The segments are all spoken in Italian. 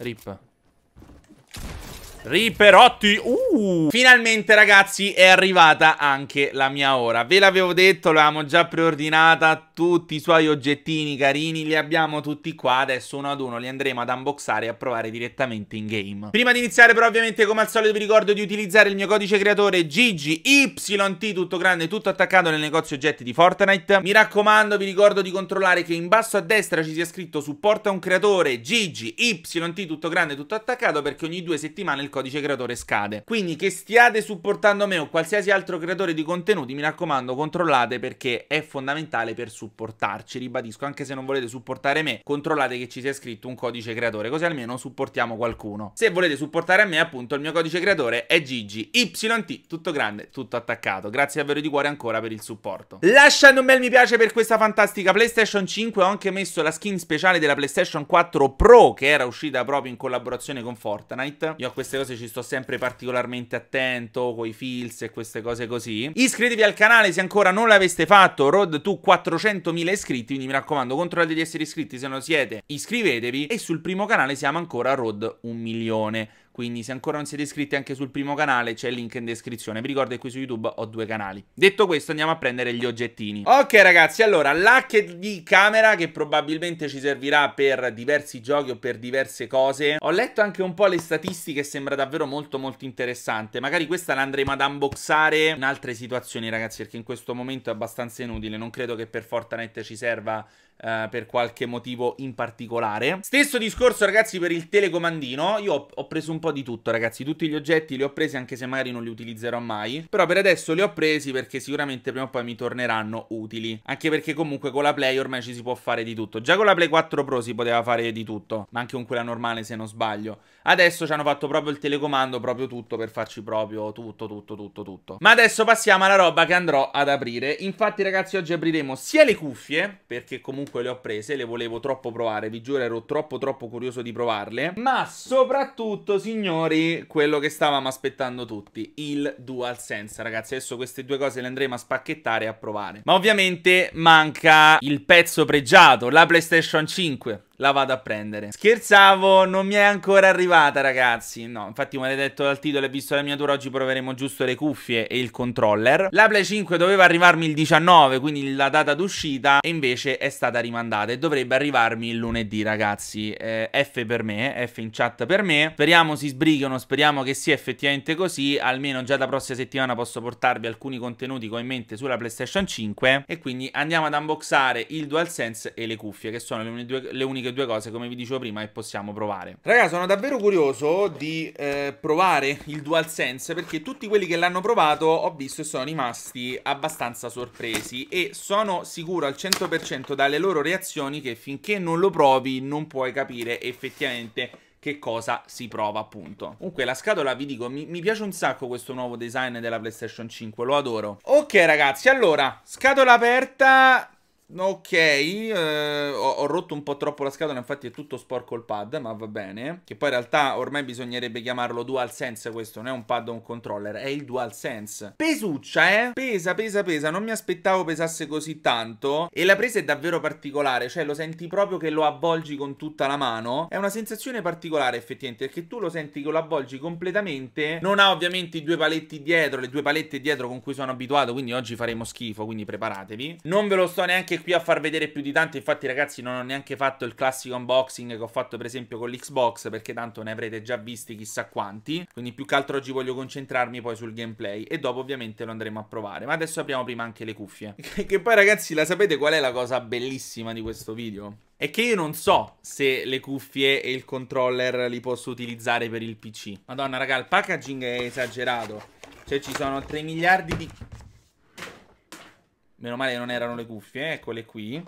Rippe. Riperotti, uh! Finalmente ragazzi è arrivata anche la mia ora Ve l'avevo detto, l'avevamo già preordinata Tutti i suoi oggettini carini li abbiamo tutti qua Adesso uno ad uno li andremo ad unboxare e a provare direttamente in game Prima di iniziare però ovviamente come al solito vi ricordo di utilizzare il mio codice creatore GGYT Tutto grande, tutto attaccato nel negozio oggetti di Fortnite Mi raccomando vi ricordo di controllare che in basso a destra ci sia scritto Supporta un creatore GGYT tutto grande, tutto attaccato Perché ogni due settimane il codice creatore scade. Quindi che stiate supportando me o qualsiasi altro creatore di contenuti, mi raccomando, controllate perché è fondamentale per supportarci. Ribadisco, anche se non volete supportare me, controllate che ci sia scritto un codice creatore, così almeno supportiamo qualcuno. Se volete supportare a me, appunto, il mio codice creatore è Gigi YT, tutto grande, tutto attaccato. Grazie davvero di cuore ancora per il supporto. Lasciate un bel mi piace per questa fantastica PlayStation 5, ho anche messo la skin speciale della PlayStation 4 Pro che era uscita proprio in collaborazione con Fortnite. Io ho queste cose cose ci sto sempre particolarmente attento, coi fills e queste cose così. Iscrivetevi al canale se ancora non l'aveste fatto, Road to 400.000 iscritti, quindi mi raccomando controllate di essere iscritti, se non siete iscrivetevi e sul primo canale siamo ancora a Road 1 milione. Quindi se ancora non siete iscritti anche sul primo canale c'è il link in descrizione. Vi ricordo che qui su YouTube ho due canali. Detto questo andiamo a prendere gli oggettini. Ok ragazzi, allora l'hack di camera che probabilmente ci servirà per diversi giochi o per diverse cose. Ho letto anche un po' le statistiche e sembra davvero molto molto interessante. Magari questa la andremo ad unboxare in altre situazioni ragazzi perché in questo momento è abbastanza inutile. Non credo che per Fortnite ci serva eh, per qualche motivo in particolare. Stesso discorso ragazzi per il telecomandino, io ho, ho, preso un po' di tutto ragazzi, tutti gli oggetti li ho presi anche se magari non li utilizzerò mai, però per adesso li ho presi perché sicuramente prima o poi mi torneranno utili, anche perché comunque con la Play ormai ci si può fare di tutto, già con la Play 4 Pro si poteva fare di tutto, ma anche con quella normale se non sbaglio. Adesso ci hanno fatto proprio il telecomando, proprio tutto per farci proprio tutto, tutto, tutto, tutto. Ma adesso passiamo alla roba che andrò ad aprire, infatti ragazzi oggi apriremo sia le cuffie, perché comunque comunque le ho prese, le volevo troppo provare, vi giuro ero troppo troppo curioso di provarle, ma soprattutto signori quello che stavamo aspettando tutti, il DualSense ragazzi, adesso queste due cose le andremo a spacchettare e a provare, ma ovviamente manca il pezzo pregiato, la PlayStation 5 la vado a prendere. Scherzavo, non mi è ancora arrivata, ragazzi. No, infatti, come avete detto dal titolo e visto la miniatura, oggi proveremo giusto le cuffie e il controller. La Play 5 doveva arrivarmi il 19, quindi la data d'uscita, e invece è stata rimandata e dovrebbe arrivarmi il lunedì, ragazzi. Eh, F per me, F in chat per me. Speriamo si sbrighino, speriamo che sia effettivamente così. Almeno già la prossima settimana posso portarvi alcuni contenuti che ho in mente sulla PlayStation 5. E quindi andiamo ad unboxare il DualSense e le cuffie, che sono le, uniche uniche due cose, come vi dicevo prima, e possiamo provare. Ragazzi, sono davvero curioso di eh, provare il DualSense perché tutti quelli che l'hanno provato ho visto e sono rimasti abbastanza sorpresi e sono sicuro al 100% dalle loro reazioni che finché non lo provi non puoi capire effettivamente che cosa si prova appunto. Comunque la scatola vi dico mi, mi, piace un sacco questo nuovo design della PlayStation 5, lo adoro. Ok ragazzi, allora scatola aperta Ok, eh, ho, ho, rotto un po' troppo la scatola, infatti è tutto sporco il pad, ma va bene. Che poi in realtà ormai bisognerebbe chiamarlo DualSense questo, non è un pad o un controller, è il DualSense. Pesuccia, eh? Pesa, pesa, pesa, non mi aspettavo pesasse così tanto. E la presa è davvero particolare, cioè lo senti proprio che lo avvolgi con tutta la mano. È una sensazione particolare effettivamente, perché tu lo senti che lo avvolgi completamente. Non ha ovviamente i due paletti dietro, le due palette dietro con cui sono abituato, quindi oggi faremo schifo, quindi preparatevi. Non ve lo sto neanche neanche qui a far vedere più di tanto, infatti ragazzi non ho neanche fatto il classico unboxing che ho fatto per esempio con l'Xbox perché tanto ne avrete già visti chissà quanti, quindi più che altro oggi voglio concentrarmi poi sul gameplay e dopo ovviamente lo andremo a provare, ma adesso apriamo prima anche le cuffie. che poi ragazzi la sapete qual è la cosa bellissima di questo video? è che io non so se le cuffie e il controller li posso utilizzare per il PC. Madonna, raga, il packaging è esagerato. Cioè, ci sono 3 miliardi di Meno male che non erano le cuffie, eccole eh, qui.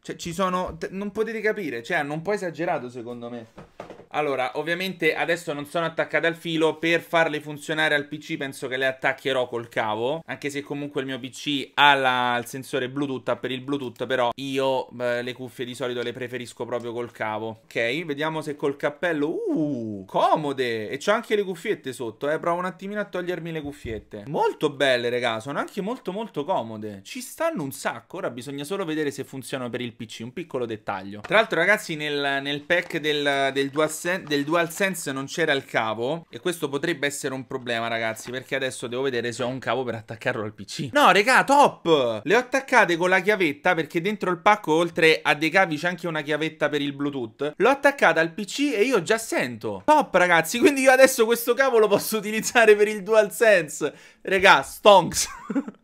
Cioè, ci sono... Non potete capire, cioè, hanno un po' esagerato secondo me. Allora, ovviamente adesso non sono attaccate al filo, per farle funzionare al PC penso che le attaccherò col cavo, anche se comunque il mio PC ha la, il sensore Bluetooth, per il Bluetooth però io eh, le cuffie di solito le preferisco proprio col cavo. Ok, vediamo se col cappello... Uh, comode! E c'ho anche le cuffiette sotto, eh, provo un attimino a togliermi le cuffiette. Molto belle, raga, sono anche molto molto comode. Ci stanno un sacco, ora bisogna solo vedere se funzionano per il PC, un piccolo dettaglio. Tra l'altro ragazzi, nel, nel pack del, del DualSense DualSense, del DualSense non c'era il cavo e questo potrebbe essere un problema ragazzi perché adesso devo vedere se ho un cavo per attaccarlo al PC. No regà top! Le ho attaccate con la chiavetta perché dentro il pacco oltre a dei cavi c'è anche una chiavetta per il Bluetooth. L'ho attaccata al PC e io già sento. Top ragazzi quindi io adesso questo cavo lo posso utilizzare per il DualSense. Regà stonks!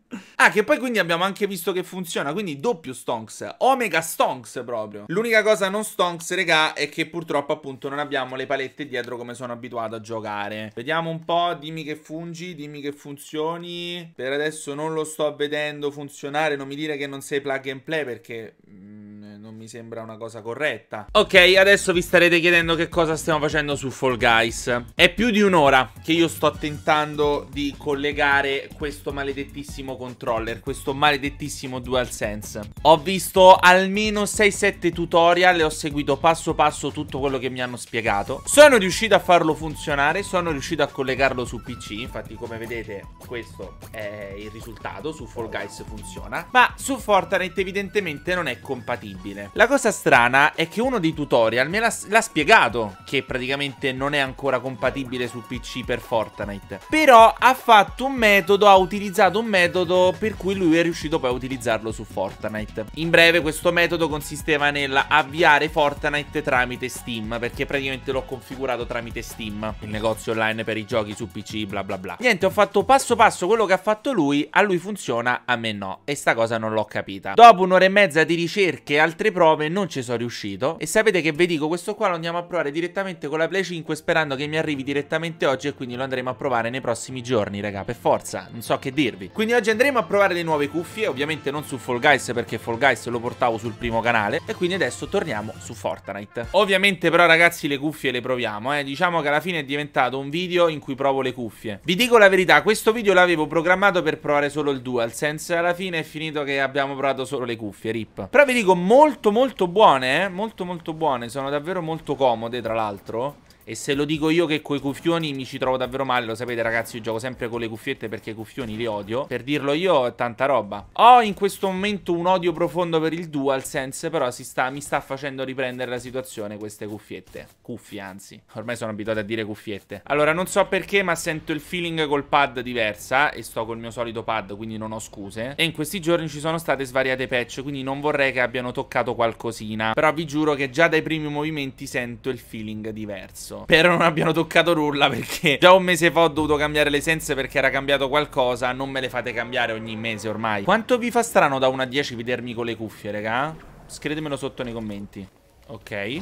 Ah, che poi quindi abbiamo anche visto che funziona, quindi doppio stonks, omega stonks proprio. L'unica cosa non stonks, regà, è che purtroppo appunto non abbiamo le palette dietro come sono abituato a giocare. Vediamo un po', dimmi che fungi, dimmi che funzioni. Per adesso non lo sto vedendo funzionare, non mi dire che non sei plug and play perché... Mm, mi sembra una cosa corretta. Ok, adesso vi starete chiedendo che cosa stiamo facendo su Fall Guys. È più di un'ora che io sto tentando di collegare questo maledettissimo controller, questo maledettissimo DualSense. Ho visto almeno 6-7 tutorial e ho seguito passo passo tutto quello che mi hanno spiegato. Sono riuscito a farlo funzionare, sono riuscito a collegarlo su PC, infatti come vedete questo è il risultato, su Fall Guys funziona, ma su Fortnite evidentemente non è compatibile. La cosa strana è che uno dei tutorial me l'ha spiegato che praticamente non è ancora compatibile su PC per Fortnite. Però ha fatto un metodo, ha utilizzato un metodo per cui lui è riuscito poi a utilizzarlo su Fortnite. In breve questo metodo consisteva nell'avviare Fortnite tramite Steam perché praticamente l'ho configurato tramite Steam, il negozio online per i giochi su PC, bla bla bla. Niente, ho fatto passo passo quello che ha fatto lui, a lui funziona, a me no. E sta cosa non l'ho capita. Dopo un'ora e mezza di ricerche e altre prove prove non ci sono riuscito e sapete che vi dico questo qua lo andiamo a provare direttamente con la Play 5 sperando che mi arrivi direttamente oggi e quindi lo andremo a provare nei prossimi giorni raga per forza non so che dirvi quindi oggi andremo a provare le nuove cuffie ovviamente non su Fall Guys perché Fall Guys lo portavo sul primo canale e quindi adesso torniamo su Fortnite ovviamente però ragazzi le cuffie le proviamo eh diciamo che alla fine è diventato un video in cui provo le cuffie vi dico la verità questo video l'avevo programmato per provare solo il DualSense alla fine è finito che abbiamo provato solo le cuffie rip però vi dico molto molto molto buone, eh? molto molto buone, sono davvero molto comode tra l'altro e se lo dico io che coi cuffioni mi ci trovo davvero male, lo sapete ragazzi, io gioco sempre con le cuffiette perché i cuffioni li odio. Per dirlo io è tanta roba. Ho in questo momento un odio profondo per il DualSense, però sta, mi sta facendo riprendere la situazione queste cuffiette. Cuffie, anzi. Ormai sono abituato a dire cuffiette. Allora, non so perché, ma sento il feeling col pad diversa e sto col mio solito pad, quindi non ho scuse. E in questi giorni ci sono state svariate patch, quindi non vorrei che abbiano toccato qualcosina. Però vi giuro che già dai primi movimenti sento il feeling diverso. Spero non abbiano toccato nulla perché già un mese fa ho dovuto cambiare le essenze perché era cambiato qualcosa. Non me le fate cambiare ogni mese ormai. Quanto vi fa strano da 1 a 10 vedermi con le cuffie, raga? Scrivetemelo sotto nei commenti. Ok.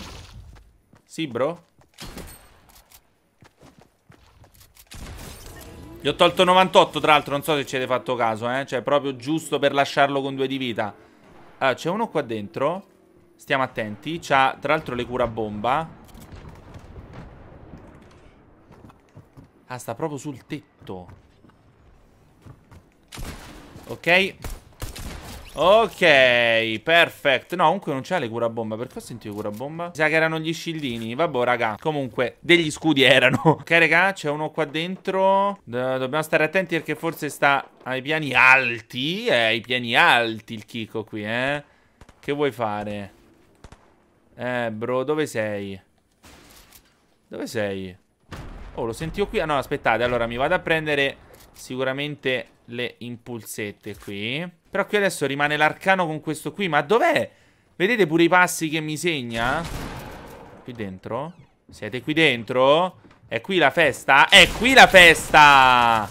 Sì, bro. Gli ho tolto 98, tra l'altro, non so se ci avete fatto caso, eh. Cioè, proprio giusto per lasciarlo con due di vita. Ah, c'è uno qua dentro. Stiamo attenti. C'ha, tra l'altro, le cura bomba. Ah, sta proprio sul tetto. Ok. Ok, perfect. No, comunque non c'è le curabomba Perché ho sentito curabomba? Mi sa che erano gli scildini Vabbè, raga Comunque, degli scudi erano Ok, raga, c'è uno qua dentro Do Dobbiamo stare attenti perché forse sta ai piani alti Eh, ai piani alti il Kiko qui, eh Che vuoi fare? Eh, bro, dove sei? Dove sei? Oh, lo sentivo qui. Ah, no, aspettate. Allora, mi vado a prendere sicuramente le impulsette qui. Però qui adesso rimane l'arcano con questo qui. Ma dov'è? Vedete pure i passi che mi segna? Qui dentro? Siete qui dentro? È qui la festa? È qui la festa!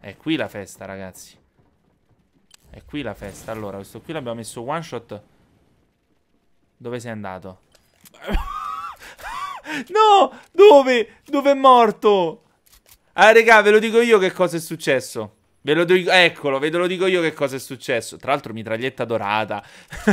È qui la festa, ragazzi. È qui la festa. Allora, questo qui l'abbiamo messo one shot. Dove sei andato? no! Dove? Dove è morto? Ah, regà, ve lo dico io che cosa è successo. Ve lo dico, eccolo, ve lo dico io che cosa è successo. Tra l'altro, mitraglietta dorata.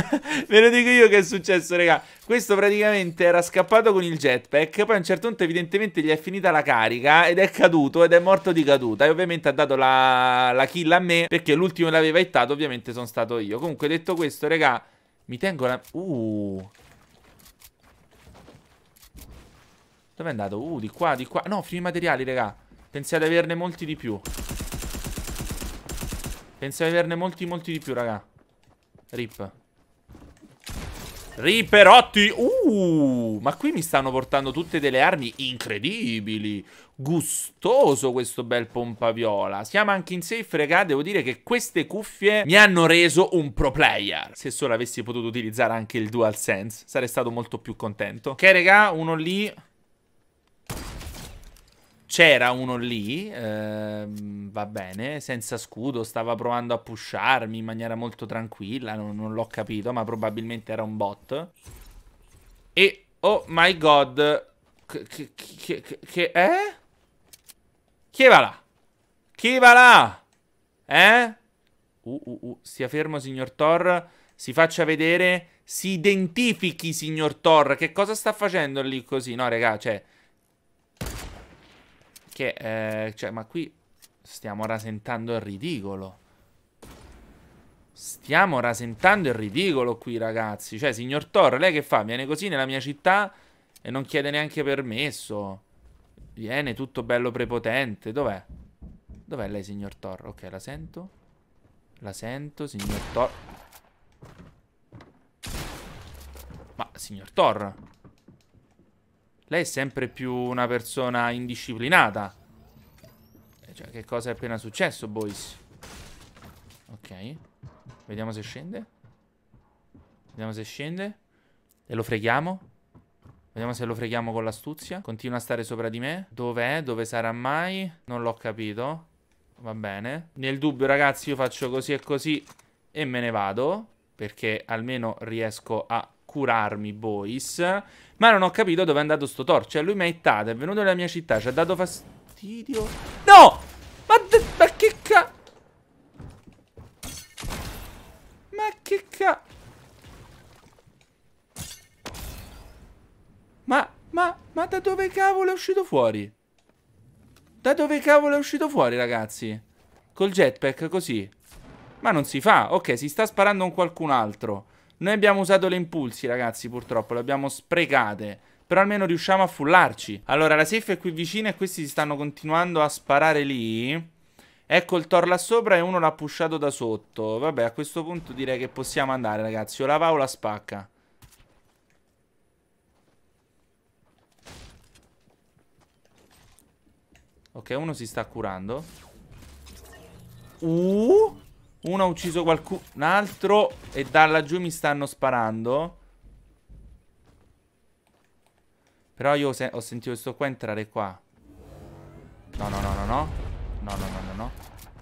ve lo dico io che è successo, regà. Questo praticamente era scappato con il jetpack. Poi a un certo punto, evidentemente, gli è finita la carica ed è caduto ed è morto di caduta. E ovviamente ha dato la, la kill a me perché l'ultimo l'aveva hittato. Ovviamente sono stato io. Comunque, detto questo, regà, mi tengo la. Uh. Dove è andato? Uh, di qua, di qua. No, fini materiali, raga. Pensate ad averne molti di più. Pensavo ad averne molti, molti di più, raga. Rip. Riperotti. Uh, ma qui mi stanno portando tutte delle armi incredibili. Gustoso questo bel pompa viola. Siamo anche in safe, raga. Devo dire che queste cuffie mi hanno reso un pro player. Se solo avessi potuto utilizzare anche il DualSense, sarei stato molto più contento. Ok, raga, uno lì... C'era uno lì, ehm, va bene, senza scudo, stava provando a pusharmi in maniera molto tranquilla, non, non l'ho capito, ma probabilmente era un bot. E, oh my god, che, che, che, che eh? Chi va là? Chi va là? Eh? Uh, uh, uh, stia fermo, signor Thor, si faccia vedere, si identifichi, signor Thor, che cosa sta facendo lì così? No, raga, cioè... Perché, eh, cioè, ma qui stiamo rasentando il ridicolo. Stiamo rasentando il ridicolo qui, ragazzi. Cioè, signor Thor, lei che fa? Viene così nella mia città e non chiede neanche permesso. Viene tutto bello prepotente. Dov'è? Dov'è lei, signor Thor? Ok, la sento. La sento, signor Thor. Ma, signor Thor... Lei è sempre più una persona indisciplinata. Eh, cioè, che cosa è appena successo, boys? Ok. Vediamo se scende. Vediamo se scende. E lo freghiamo. Vediamo se lo freghiamo con l'astuzia. Continua a stare sopra di me. Dov'è? Dove sarà mai? Non l'ho capito. Va bene. Nel dubbio, ragazzi, io faccio così e così e me ne vado. Perché almeno riesco a curarmi, boys. Ma non ho capito dove è andato sto torch. Cioè, lui mi ha ittato, è venuto nella mia città, ci ha dato fastidio. No! Ma, ma che ca... Ma che ca... Ma, ma, ma da dove cavolo è uscito fuori? Da dove cavolo è uscito fuori, ragazzi? Col jetpack, così. Ma non si fa. Ok, si sta sparando con qualcun altro. Noi abbiamo usato le impulsi, ragazzi, purtroppo. Le abbiamo sprecate. Però almeno riusciamo a fullarci. Allora, la safe è qui vicina e questi si stanno continuando a sparare lì. Ecco il Thor là sopra e uno l'ha pushato da sotto. Vabbè, a questo punto direi che possiamo andare, ragazzi. O la va o la spacca. Ok, uno si sta curando. Uh... Uno ha ucciso qualcun altro e da laggiù mi stanno sparando. Però io se ho sentito questo qua entrare qua. No, no, no, no, no. No, no, no, no, no.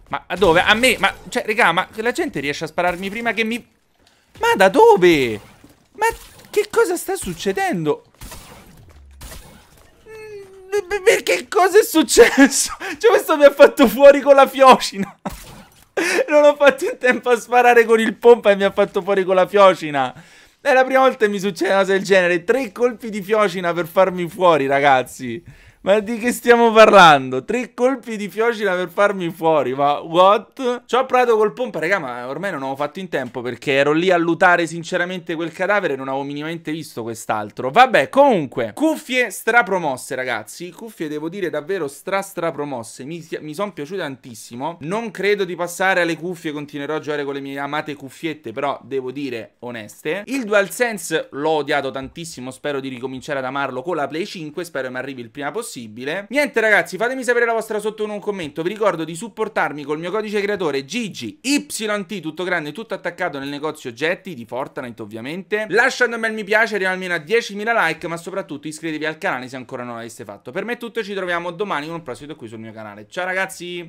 Ma a dove? A me? Ma, cioè, raga, ma la gente riesce a spararmi prima che mi... Ma da dove? Ma che cosa sta succedendo? Mm, perché cosa è successo? Cioè, questo mi ha fatto fuori con la fiocina non ho fatto in tempo a sparare con il pompa e mi ha fatto fuori con la fiocina. È la prima volta che mi succede una cosa del genere. Tre colpi di fiocina per farmi fuori, ragazzi. Ma di che stiamo parlando? Tre colpi di fiocina per farmi fuori, ma what? Ci ho provato col pompa, raga, ma ormai non avevo fatto in tempo perché ero lì a lutare sinceramente quel cadavere e non avevo minimamente visto quest'altro. Vabbè, comunque, cuffie strapromosse, ragazzi. Cuffie, devo dire, davvero stra strapromosse. Mi, mi sono piaciute tantissimo. Non credo di passare alle cuffie, continuerò a giocare con le mie amate cuffiette, però devo dire oneste. Il DualSense l'ho odiato tantissimo, spero di ricominciare ad amarlo con la Play 5, spero che mi arrivi il prima possibile possibile. Niente ragazzi, fatemi sapere la vostra sotto in un commento. Vi ricordo di supportarmi col mio codice creatore GGYT, tutto grande, tutto attaccato nel negozio oggetti di Fortnite ovviamente. Lasciando un bel mi piace, arriviamo almeno a 10.000 like, ma soprattutto iscrivetevi al canale se ancora non l'aveste fatto. Per me è tutto, ci troviamo domani con un prossimo qui sul mio canale. Ciao ragazzi!